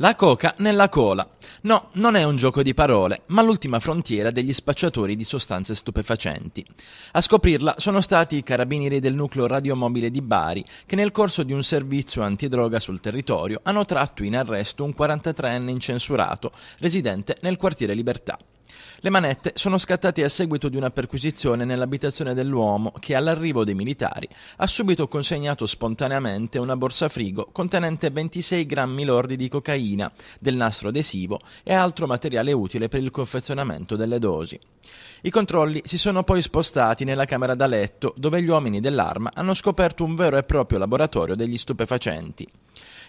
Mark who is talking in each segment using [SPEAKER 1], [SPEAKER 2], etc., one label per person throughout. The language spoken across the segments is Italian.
[SPEAKER 1] La coca nella cola. No, non è un gioco di parole, ma l'ultima frontiera degli spacciatori di sostanze stupefacenti. A scoprirla sono stati i carabinieri del nucleo radiomobile di Bari, che nel corso di un servizio antidroga sul territorio hanno tratto in arresto un 43enne incensurato, residente nel quartiere Libertà. Le manette sono scattate a seguito di una perquisizione nell'abitazione dell'uomo che all'arrivo dei militari ha subito consegnato spontaneamente una borsa frigo contenente 26 grammi lordi di cocaina, del nastro adesivo e altro materiale utile per il confezionamento delle dosi. I controlli si sono poi spostati nella camera da letto dove gli uomini dell'arma hanno scoperto un vero e proprio laboratorio degli stupefacenti.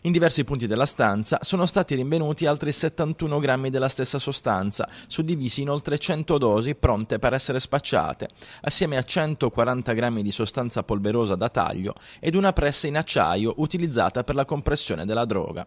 [SPEAKER 1] In diversi punti della stanza sono stati rinvenuti altri 71 grammi della stessa sostanza, suddivisi in oltre 100 dosi pronte per essere spacciate, assieme a 140 grammi di sostanza polverosa da taglio ed una pressa in acciaio utilizzata per la compressione della droga.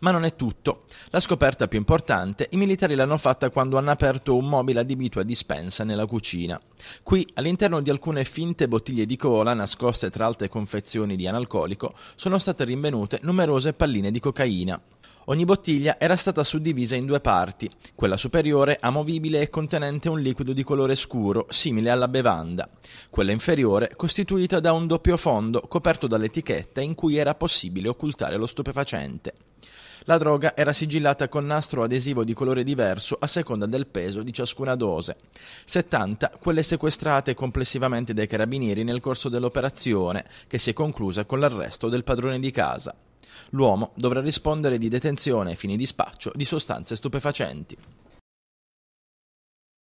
[SPEAKER 1] Ma non è tutto. La scoperta più importante i militari l'hanno fatta quando hanno aperto un mobile adibito a dispensa nella cucina. Qui, all'interno di alcune finte bottiglie di cola nascoste tra altre confezioni di analcolico, sono state rinvenute numerose palline di cocaina. Ogni bottiglia era stata suddivisa in due parti, quella superiore amovibile e contenente un liquido di colore scuro, simile alla bevanda, quella inferiore costituita da un doppio fondo coperto dall'etichetta in cui era possibile occultare lo stupefacente. La droga era sigillata con nastro adesivo di colore diverso a seconda del peso di ciascuna dose. 70 quelle sequestrate complessivamente dai carabinieri nel corso dell'operazione, che si è conclusa con l'arresto del padrone di casa. L'uomo dovrà rispondere di detenzione ai fini di spaccio di sostanze stupefacenti.